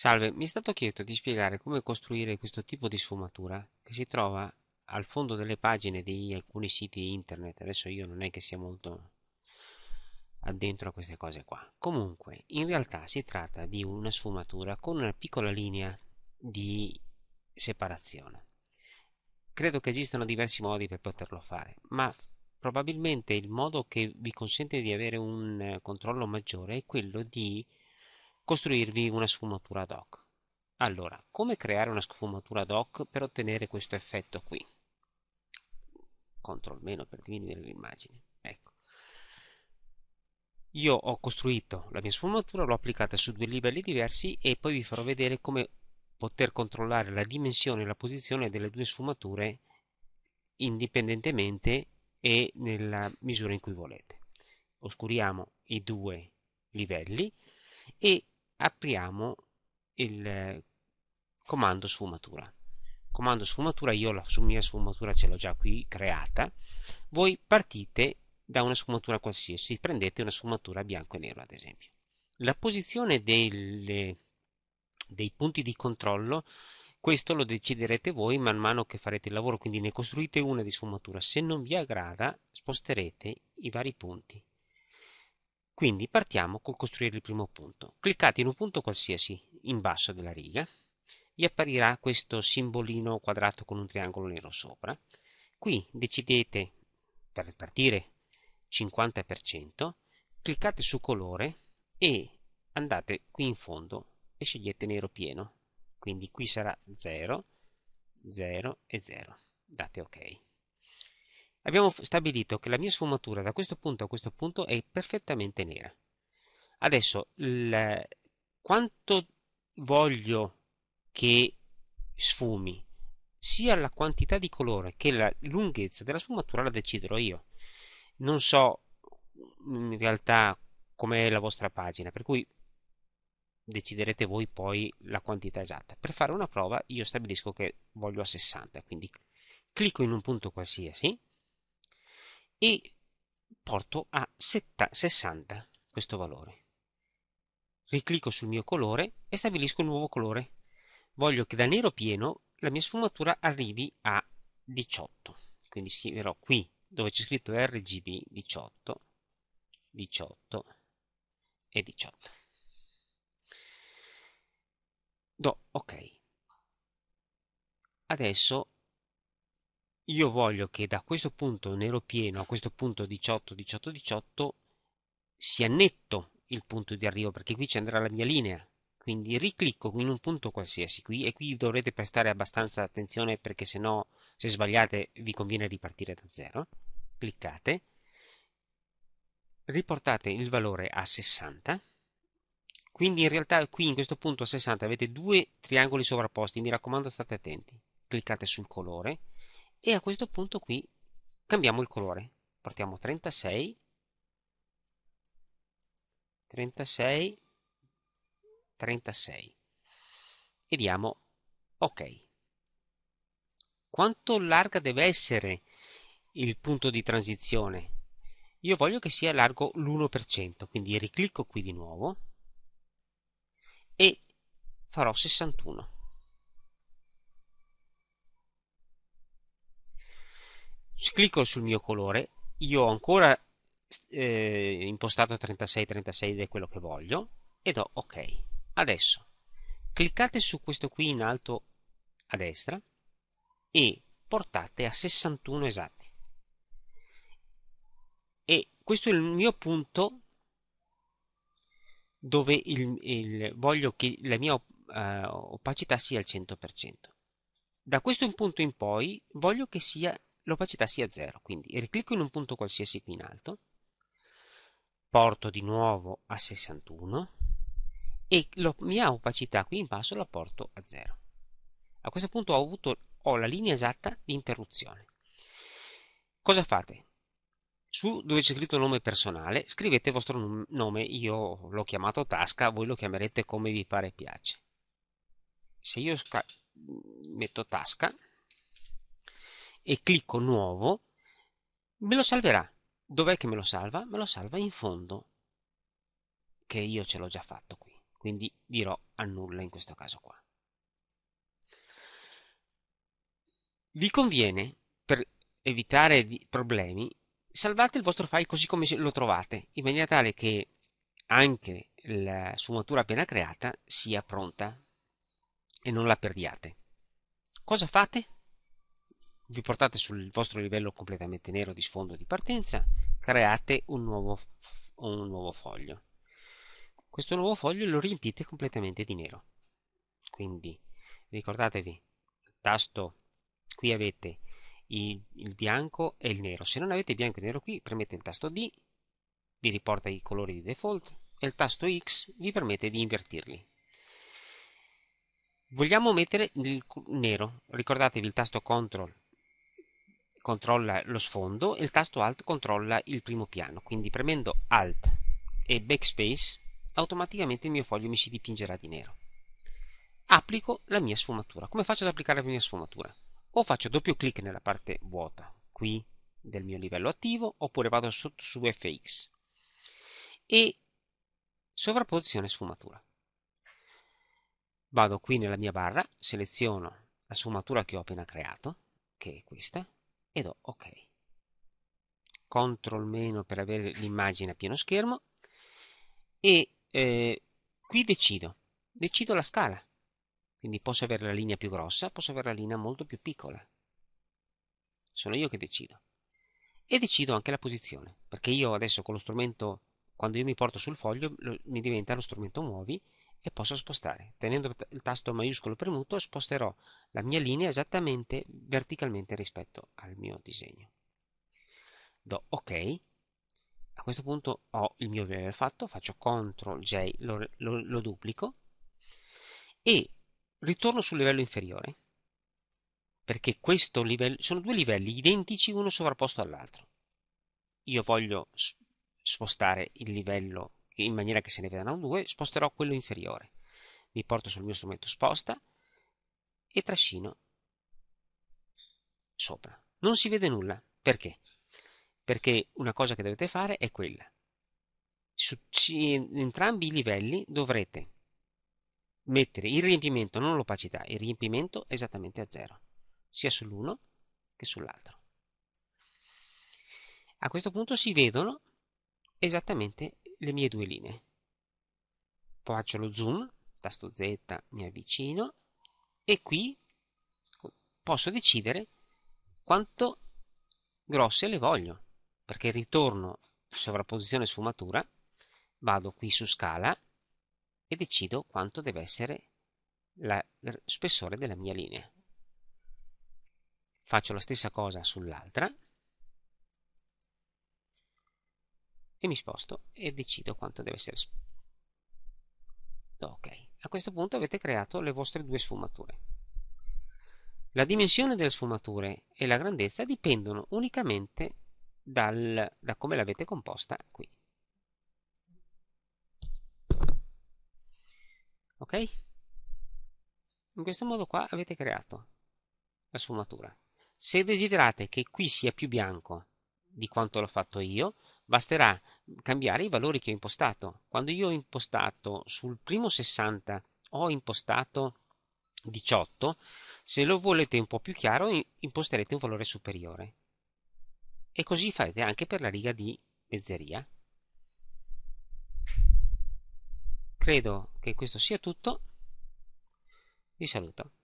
Salve, mi è stato chiesto di spiegare come costruire questo tipo di sfumatura che si trova al fondo delle pagine di alcuni siti internet. Adesso io non è che sia molto addentro a queste cose qua. Comunque, in realtà si tratta di una sfumatura con una piccola linea di separazione. Credo che esistano diversi modi per poterlo fare, ma probabilmente il modo che vi consente di avere un eh, controllo maggiore è quello di costruirvi una sfumatura ad hoc. Allora, come creare una sfumatura ad hoc per ottenere questo effetto qui? Ctrl meno per diminuire l'immagine. Ecco. Io ho costruito la mia sfumatura, l'ho applicata su due livelli diversi e poi vi farò vedere come poter controllare la dimensione e la posizione delle due sfumature indipendentemente e nella misura in cui volete. Oscuriamo i due livelli e apriamo il comando sfumatura comando sfumatura io la mia sfumatura ce l'ho già qui creata voi partite da una sfumatura qualsiasi prendete una sfumatura bianco e nero ad esempio la posizione del, dei punti di controllo questo lo deciderete voi man mano che farete il lavoro quindi ne costruite una di sfumatura se non vi aggrada sposterete i vari punti quindi partiamo col costruire il primo punto. Cliccate in un punto qualsiasi in basso della riga, vi apparirà questo simbolino quadrato con un triangolo nero sopra. Qui decidete per partire 50%, cliccate su colore e andate qui in fondo e scegliete nero pieno. Quindi qui sarà 0, 0 e 0. Date ok abbiamo stabilito che la mia sfumatura da questo punto a questo punto è perfettamente nera. Adesso, il, quanto voglio che sfumi, sia la quantità di colore che la lunghezza della sfumatura la deciderò io. Non so in realtà com'è la vostra pagina, per cui deciderete voi poi la quantità esatta. Per fare una prova io stabilisco che voglio a 60, quindi clicco in un punto qualsiasi, e porto a 60 questo valore. Riclicco sul mio colore e stabilisco un nuovo colore. Voglio che da nero pieno la mia sfumatura arrivi a 18. Quindi scriverò qui dove c'è scritto RGB 18, 18 e 18. Do ok. Adesso io voglio che da questo punto nero pieno a questo punto 18, 18, 18 sia netto il punto di arrivo perché qui ci andrà la mia linea quindi riclicco in un punto qualsiasi qui e qui dovrete prestare abbastanza attenzione perché se no se sbagliate vi conviene ripartire da zero cliccate riportate il valore a 60 quindi in realtà qui in questo punto a 60 avete due triangoli sovrapposti mi raccomando state attenti cliccate sul colore e a questo punto qui cambiamo il colore partiamo 36 36 36 e diamo ok quanto larga deve essere il punto di transizione io voglio che sia largo l'1% quindi riclicco qui di nuovo e farò 61 clicco sul mio colore, io ho ancora eh, impostato 36-36 ed è quello che voglio, e do ok. Adesso cliccate su questo qui in alto a destra e portate a 61 esatti. E questo è il mio punto dove il, il, voglio che la mia eh, opacità sia al 100%. Da questo punto in poi voglio che sia l'opacità sia 0. Quindi riclicco in un punto qualsiasi qui in alto, porto di nuovo a 61 e la mia opacità qui in basso la porto a 0. A questo punto ho avuto ho la linea esatta di interruzione. Cosa fate? Su dove c'è scritto nome personale, scrivete il vostro nome, io l'ho chiamato tasca, voi lo chiamerete come vi pare piace. Se io metto tasca, e clicco nuovo, me lo salverà. Dov'è che me lo salva? Me lo salva in fondo, che io ce l'ho già fatto qui, quindi dirò annulla in questo caso qua. Vi conviene, per evitare problemi, salvate il vostro file così come lo trovate, in maniera tale che anche la sfumatura appena creata sia pronta e non la perdiate. Cosa fate? vi portate sul vostro livello completamente nero di sfondo di partenza, create un nuovo, un nuovo foglio. Questo nuovo foglio lo riempite completamente di nero. Quindi ricordatevi, tasto qui avete il, il, bianco e il nero. Se non avete bianco e nero qui, premete il tasto D, vi riporta i colori di default e il tasto X vi permette di invertirli. Vogliamo mettere il nero, ricordatevi il tasto CTRL controlla lo sfondo e il tasto Alt controlla il primo piano. Quindi premendo Alt e Backspace automaticamente il mio foglio mi si dipingerà di nero. Applico la mia sfumatura. Come faccio ad applicare la mia sfumatura? O faccio doppio clic nella parte vuota qui del mio livello attivo oppure vado sotto su FX e sovrapposizione sfumatura. Vado qui nella mia barra, seleziono la sfumatura che ho appena creato, che è questa, e do ok. Ctrl meno per avere l'immagine a pieno schermo e eh, qui decido, decido la scala. Quindi posso avere la linea più grossa, posso avere la linea molto più piccola. Sono io che decido. E decido anche la posizione, perché io adesso con lo strumento, quando io mi porto sul foglio, lo, mi diventa lo strumento muovi e posso spostare. Tenendo il tasto maiuscolo premuto sposterò la mia linea esattamente verticalmente rispetto al mio disegno. Do ok. A questo punto ho il mio vero fatto, faccio CTRL J, lo, lo, lo duplico e ritorno sul livello inferiore perché questo livello, sono due livelli identici uno sovrapposto all'altro. Io voglio spostare il livello in maniera che se ne vedano due, sposterò quello inferiore. Mi porto sul mio strumento sposta e trascino sopra. Non si vede nulla. Perché? Perché una cosa che dovete fare è quella. Su entrambi i livelli dovrete mettere il riempimento, non l'opacità, il riempimento esattamente a zero, sia sull'uno che sull'altro. A questo punto si vedono esattamente le mie due linee. Faccio lo zoom, tasto Z, mi avvicino e qui posso decidere quanto grosse le voglio, perché ritorno sovrapposizione sfumatura, vado qui su scala e decido quanto deve essere la spessore della mia linea. Faccio la stessa cosa sull'altra e mi sposto e decido quanto deve essere ok a questo punto avete creato le vostre due sfumature la dimensione delle sfumature e la grandezza dipendono unicamente dal, da come l'avete composta qui ok in questo modo qua avete creato la sfumatura se desiderate che qui sia più bianco di quanto l'ho fatto io Basterà cambiare i valori che ho impostato. Quando io ho impostato sul primo 60 ho impostato 18, se lo volete un po' più chiaro imposterete un valore superiore. E così farete anche per la riga di mezzeria. Credo che questo sia tutto. Vi saluto.